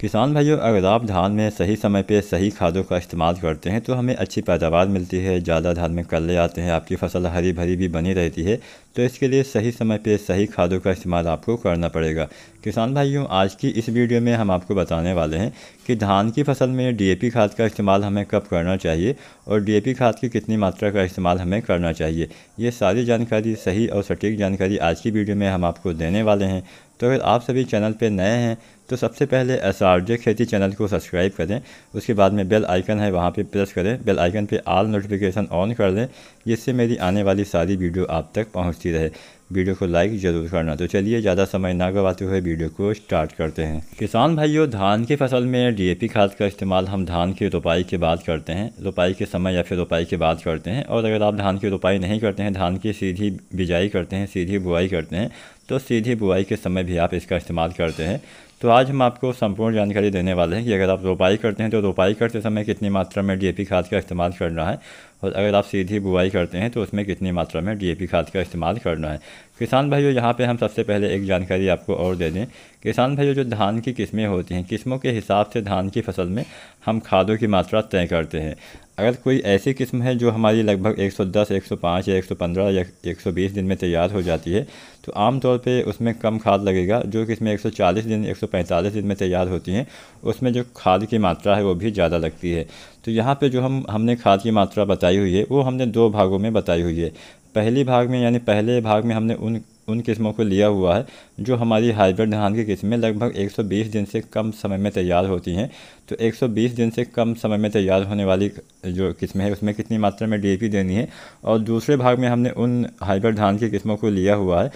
किसान भाइयों अगर आप धान में सही समय पे सही खादों का इस्तेमाल करते हैं तो हमें अच्छी पैदावार मिलती है ज़्यादा धान में कर ले आते हैं आपकी फसल हरी भरी भी बनी रहती है तो इसके लिए सही समय पे सही खादों का इस्तेमाल आपको करना पड़ेगा किसान भाइयों आज की इस वीडियो में हम आपको बताने वाले हैं कि धान की फसल में डी खाद का इस्तेमाल हमें कब करना चाहिए और डी खाद की कितनी मात्रा का इस्तेमाल हमें करना चाहिए ये सारी जानकारी सही और सटीक जानकारी आज की वीडियो में हम आपको देने वाले हैं तो अगर आप सभी चैनल पर नए हैं तो सबसे पहले एस आर जे खेती चैनल को सब्सक्राइब करें उसके बाद में बेल आइकन है वहाँ पे प्रेस करें बेल आइकन पे आल नोटिफिकेशन ऑन कर लें जिससे मेरी आने वाली सारी वीडियो आप तक पहुँचती रहे वीडियो को लाइक ज़रूर करना तो चलिए ज़्यादा समय ना गवाते हुए वीडियो को स्टार्ट करते हैं किसान भाइयों धान की फसल में डीएपी खाद का इस्तेमाल हम धान की रोपाई के बाद करते हैं रोपाई के समय या फिर रोपाई के बाद करते हैं और अगर आप धान की रोपाई नहीं करते हैं धान की सीधी बिजाई करते हैं सीधी बुआई करते हैं तो सीधी बुआई के समय भी आप इसका इस्तेमाल करते हैं तो आज हम आपको संपूर्ण जानकारी देने वाले हैं कि अगर आप रोपाई करते हैं तो रोपाई करते समय कितनी मात्रा में डीएपी खाद का इस्तेमाल करना है और अगर आप सीधी बुआई करते हैं तो उसमें कितनी मात्रा में डीएपी खाद का इस्तेमाल करना है किसान भाइयों यहाँ पे हम सबसे पहले एक जानकारी आपको और दे दें किसान भाइयों जो धान की किस्में होती हैं किस्मों के हिसाब से धान की फसल में हम खादों की मात्रा तय करते हैं अगर कोई ऐसी किस्म है जो हमारी लगभग 110, 105 या 115 या 120 दिन में तैयार हो जाती है तो आमतौर पे उसमें कम खाद लगेगा जो किस्में 140 दिन 145 दिन में तैयार होती हैं उसमें जो खाद की मात्रा है वो भी ज़्यादा लगती है तो यहाँ पे जो हम हमने खाद की मात्रा बताई हुई है वो हमने दो भागों में बताई हुई है पहली भाग में यानी पहले भाग में हमने उन उन किस्मों को लिया हुआ है जो हमारी हाइब्रिड धान की किस्में लगभग 120 दिन से कम समय में तैयार होती हैं तो 120 दिन से कम समय में तैयार होने वाली जो किस्में हैं उसमें कितनी मात्रा में डी देनी है और दूसरे भाग में हमने उन हाइब्रिड धान की किस्मों को लिया हुआ है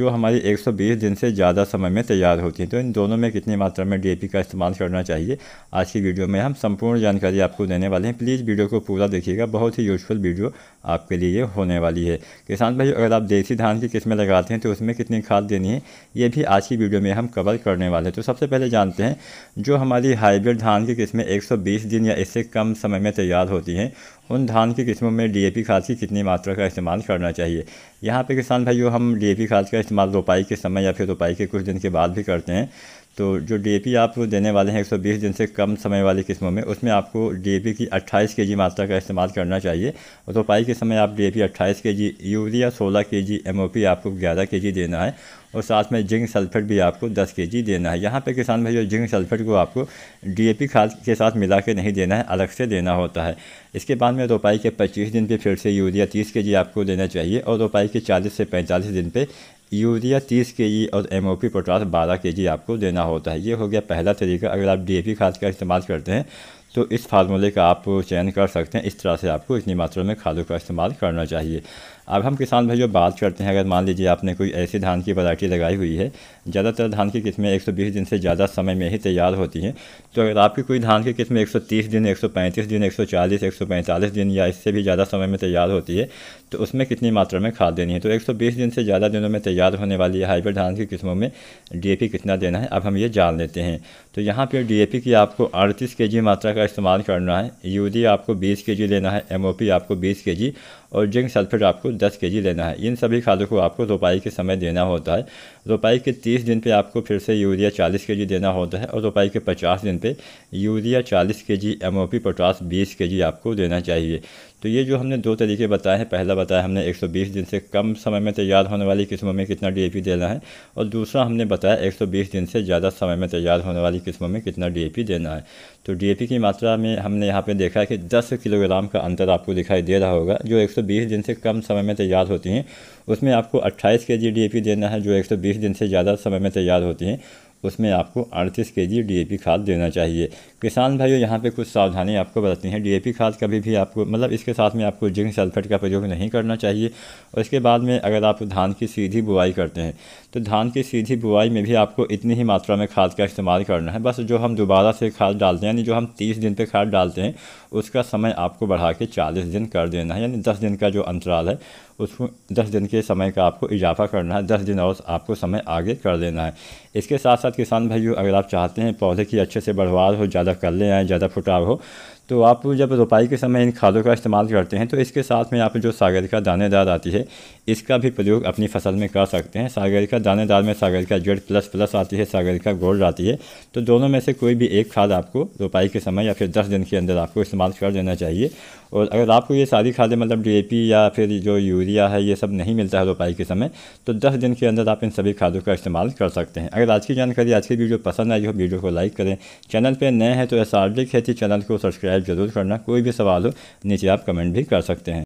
जो हमारी 120 दिन से ज़्यादा समय में तैयार होती हैं तो इन दोनों में कितनी मात्रा में डी का इस्तेमाल करना चाहिए आज की वीडियो में हम संपूर्ण जानकारी आपको देने वाले हैं प्लीज़ वीडियो को पूरा देखिएगा बहुत ही यूजफुल वीडियो आपके लिए होने वाली है किसान भाई अगर आप देसी धान की किस्में लगाते हैं तो उसमें कितनी खाद देनी है ये भी आज की वीडियो में हम कवर करने वाले हैं तो सबसे पहले जानते हैं जो हमारी हाइब्रिड धान की किस्में 120 दिन या इससे कम समय में तैयार होती हैं उन धान की किस्मों में डीएपी खाद की कितनी मात्रा का इस्तेमाल करना चाहिए यहाँ पर किसान भाइयों हम डीएपी खाद का इस्तेमाल रोपाई के समय या फिर रोपाई के कुछ दिन के बाद भी करते हैं तो जो डी आपको देने वाले हैं एक सौ बीस दिन से कम समय वाली किस्मों में उसमें आपको डी की अट्ठाईस के जी मात्रा का इस्तेमाल करना चाहिए और रोपाई तो के समय आप डी ए पी अट्ठाईस के जी यूरिया सोलह के जी एम ओ पी आपको ग्यारह के जी देना है और साथ में जिंक सल्फेट भी आपको 10 के जी देना है यहाँ पे किसान भाई जो जिंक सल्फेट को आपको डीएपी खाद के साथ मिला के नहीं देना है अलग से देना होता है इसके बाद में रोपाई के 25 दिन पे फिर से यूरिया 30 के जी आपको देना चाहिए और रोपाई के 40 से 45 दिन पे यूरिया 30 के जी और एम ओ पी पोटास बारह के जी आपको देना होता है ये हो गया पहला तरीका अगर आप डी ए पी खाद का इस्तेमाल करते हैं तो इस फार्मूले का आप चयन कर सकते हैं इस तरह से आपको इतनी मात्रा में खादों का इस्तेमाल करना चाहिए अब हम किसान भाइयों बात करते हैं अगर मान लीजिए आपने कोई ऐसी धान की वैरायटी लगाई हुई है ज़्यादातर धान की किस्में 120 दिन से ज़्यादा समय में ही तैयार होती हैं तो अगर आपकी कोई धान की किस्में 130 दिन 135 दिन 140 145 दिन या इससे भी ज़्यादा समय में तैयार होती है तो उसमें कितनी मात्रा में खाद देनी है तो एक दिन से ज़्यादा दिनों में तैयार होने वाली हाइब्रिड धान की किस्मों में डी कितना देना है अब हम ये जान लेते हैं तो यहाँ पर डी की आपको अड़तीस के मात्रा का इस्तेमाल करना है यूरिया आपको बीस के लेना है एम आपको बीस के और जिंक सल्फेट आपको 10 केजी लेना है इन सभी खादों को आपको रोपाई के समय देना होता है रोपाई के 30 दिन पे आपको फिर से यूरिया 40 केजी देना होता है और रोपाई के 50 दिन पे यूरिया 40 केजी एमओपी पोटास के जी आपको देना चाहिए तो ये जो हमने दो तरीके बताए हैं पहला बताया हमने 120 दिन से कम समय में तैयार तो होने वाली किस्मों में कितना डी देना है और दूसरा हमने बताया 120 दिन से ज़्यादा समय में तैयार तो होने वाली किस्मों में कितना डी देना है तो डी की मात्रा में हमने यहाँ पे देखा है कि 10 किलोग्राम का अंतर आपको दिखाई दे रहा होगा जो एक दिन से कम समय में तैयार होती हैं उसमें आपको अट्ठाईस के जी देना है जो एक दिन से ज़्यादा समय में तैयार होती हैं उसमें आपको अड़तीस के जी डीएपी खाद देना चाहिए किसान भाइयों यहाँ पे कुछ सावधानी आपको डी ए डीएपी खाद कभी भी आपको मतलब इसके साथ में आपको जिंक सल्फेट का प्रयोग नहीं करना चाहिए और इसके बाद में अगर आप धान की सीधी बुआई करते हैं तो धान की सीधी बुआई में भी आपको इतनी ही मात्रा में खाद का इस्तेमाल करना है बस जो हम दोबारा से खाद डालते हैं यानी जो हम तीस दिन पर खाद डालते हैं उसका समय आपको बढ़ा के चालीस दिन कर देना है यानी दस दिन का जो अंतराल है उसको दस दिन के समय का आपको इजाफा करना है दस दिन और आपको समय आगे कर देना है इसके साथ साथ किसान भाइयों अगर आप चाहते हैं पौधे की अच्छे से बढ़वार हो ज़्यादा कर ले आए ज़्यादा फुटाव हो तो आप जब रोपाई के समय इन खादों का इस्तेमाल करते हैं तो इसके साथ में आप जो सागरिका दानेदार आती है इसका भी प्रयोग अपनी फसल में कर सकते हैं सागरिका दानेदार में सागरिका जेड प्लस प्लस आती है सागरिका गोल्ड आती है तो दोनों में से कोई भी एक खाद आपको रोपाई के समय या फिर दस दिन के अंदर आपको इस्तेमाल कर देना चाहिए और अगर आपको ये सारी खादें मतलब डी या फिर जो यूरिया है ये सब नहीं मिलता है रोपाई के समय तो दस दिन के अंदर आप इन सभी खादों का इस्तेमाल कर सकते हैं अगर आज की जानकारी आज की वीडियो पसंद आई हो वीडियो को लाइक करें चैनल पर नए हैं तो एस खेती चैनल को सब्सक्राइब हेल्प जरूर करना कोई भी सवाल हो नीचे आप कमेंट भी कर सकते हैं